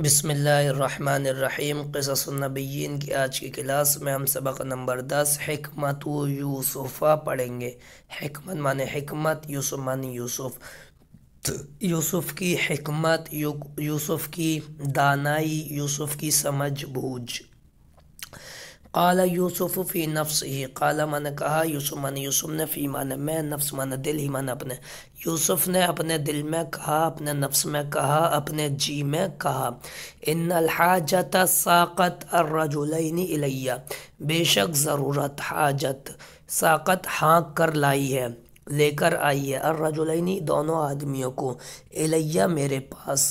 بسم اللہ الرحمن الرحیم قصص النبیین کی آج کی کلاس میں ہم سبق نمبر دس حکمت و یوسفہ پڑھیں گے حکمت معنی حکمت یوسف معنی یوسف یوسف کی حکمت یوسف کی دانائی یوسف کی سمجھ بوجھ قال یوسف فی نفس ہی قال مان کہا یوسف مان یوسف نے فی معنی میں نفس مان دل ہی من اپنے یوسف نے اپنے دل میں کہا اپنے نفس میں کہا اپنے جی میں کہا ان الحاجت ساقت الرجلین الیہ بے شک ضرورت حاجت ساقت ہانک کر لائی ہے لے کر آئی ہے الرجلین دونوں آدمیوں کو علیہ میرے پاس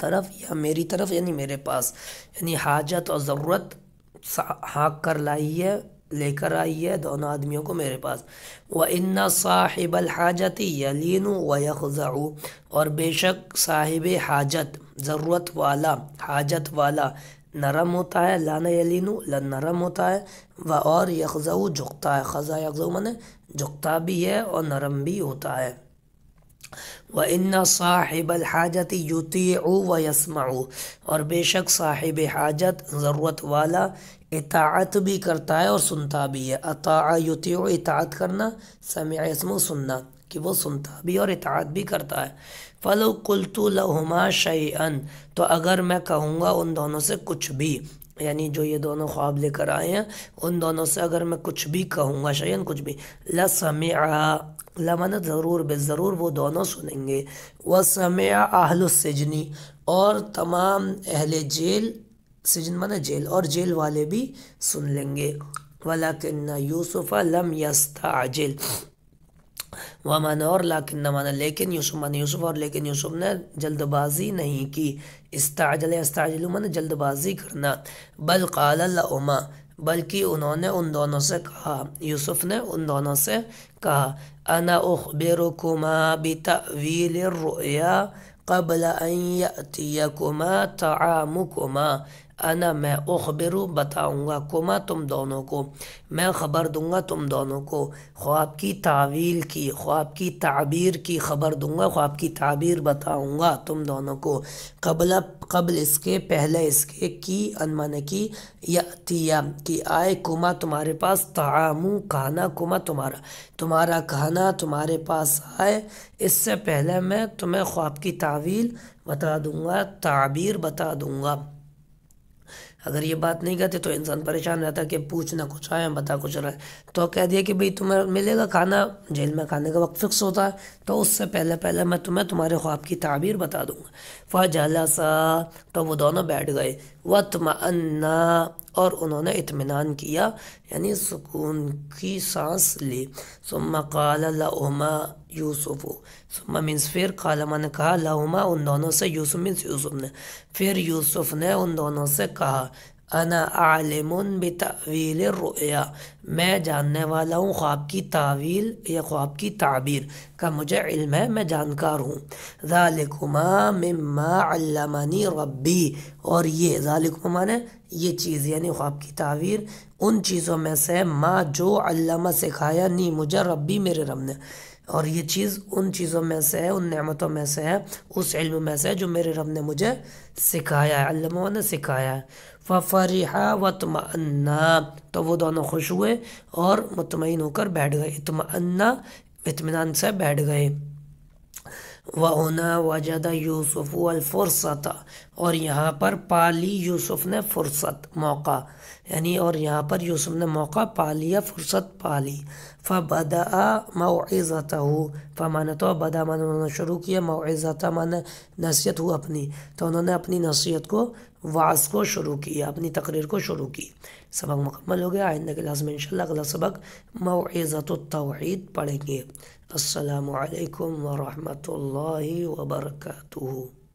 طرف یا میری طرف یعنی میرے پاس یعنی حاجت اور ضرورت ہانک کر لائیے لے کر آئیے دونوں آدمیوں کو میرے پاس وہ ان صاحب الحاجت یلین و یکضع اور بے شک صاحب حاجت ضرورت والا حاجت والا نرم ہوتا ہے لانا یلینو ال نرم ہوتا ہے و اور یکزو جھکتا ہے خزاں یکزو من جھکتا بھی ہے اور نرم بھی ہوتا ہے و ان صاحب الحاجت یوتی او و یسما اور بے شک صاحب حاجت ضرورت والا اطاعت بھی کرتا ہے اور سنتا بھی ہے یوتی اطاعت کرنا سمع و سننا کہ وہ سنتا بھی اور اطاعت بھی کرتا ہے فلو و کل تو لہما شعی تو اگر میں کہوں گا ان دونوں سے کچھ بھی یعنی جو یہ دونوں خواب لے کر آئے ہیں ان دونوں سے اگر میں کچھ بھی کہوں گا شائین کچھ بھی لَسَمِعَا سم ضرور بے ضرور وہ دونوں سنیں گے وَسَمِعَا سم السِّجْنِ اور تمام اہل جیل سجن من جیل اور جیل والے بھی سن لیں گے وَلَكِنَّ يُوسُفَ لَمْ لم مانا اور لاکن نمانا لیکن یوسف مانا یوسف اور لیکن یوسف نے جلد بازی نہیں کی استعجل استعجل مانا جلد بازی کرنا بل قال قالعما بلکہ انہوں نے ان دونوں سے کہا یوسف نے ان دونوں سے کہا انا اخبرکما بتعویل الرؤیا قبل ان یأتیکما تعامکما انا میں اخبرو بتاؤں گا کما تم دونوں کو میں خبر دوں گا تم دونوں کو خواب کی تعویل کی خواب کی تعبیر کی خبر دوں گا خواب کی تعبیر بتاؤں گا تم دونوں کو قبل قبل اس کے پہلے اس کے کی انمان کی یا تیا کہ آئے کما تمہارے پاس تعامو کھانا کما تمہارا تمہارا کھانا تمہارے پاس آئے اس سے پہلے میں تمہیں خواب کی تعویل بتا دوں گا تعبیر بتا دوں گا اگر یہ بات نہیں کہتے تو انسان پریشان رہتا کہ پوچھنا کچھ آئے بتا کچھ رہیں تو کہہ دیا کہ بھئی تمہیں ملے گا کھانا جیل میں کھانے کا وقت فکس ہوتا ہے تو اس سے پہلے پہلے میں تمہیں تمہارے خواب کی تعبیر بتا دوں گا فجلسا تو وہ دونوں بیٹھ گئے وطمئنا اور انہوں نے اطمینان کیا یعنی سکون کی سانس لی ثم قال لہما یوسف ثم مینس پھر کالما نے کہا لہما ان دونوں سے یوسف مینس یوسف نے پھر یوسف نے ان دونوں سے کہا انا عالم بتعویل الرؤیا میں جاننے والا ہوں خواب کی تعویل یا خواب کی تعبیر کا مجھے علم ہے میں جانکار ہوں ذالکما مما علمانی ربی اور یہ ذالکما نے یہ چیز یعنی خواب کی تعویر ان چیزوں میں سے ما جو علامہ سکھایا نہیں مجھے ربی میرے رب نے اور یہ چیز ان چیزوں میں سے ہے ان نعمتوں میں سے ہے اس علم میں سے ہے جو میرے رب نے مجھے سکھایا ہے علام نے سکھایا ہے فَفَرِحَا وَتْمَأَنَّا تو وہ دونوں خوش ہوئے اور مطمئن ہو کر بیٹھ گئے اتمانہ اطمینان سے بیٹھ گئے وہنا وجد یوسف الفرصت اور یہاں پر پالی یوسف نے فرصت موقع یعنی اور یہاں پر یوسف نے موقع پا لیا فرصت پا لی فبدا بدآ ہو فمانا تو بدا مانا انہوں نے شروع کیا معزت مانا نصیحت ہو اپنی تو انہوں نے اپنی نصیحت کو وعض کو شروع کیا اپنی تقریر کو شروع کی سبق مکمل ہو گیا آئندہ کلاس میں انشاءاللہ اگلا سبق معزت التوید پڑھیں گے السلام علیکم ورحمۃ اللہ وبرکاتہ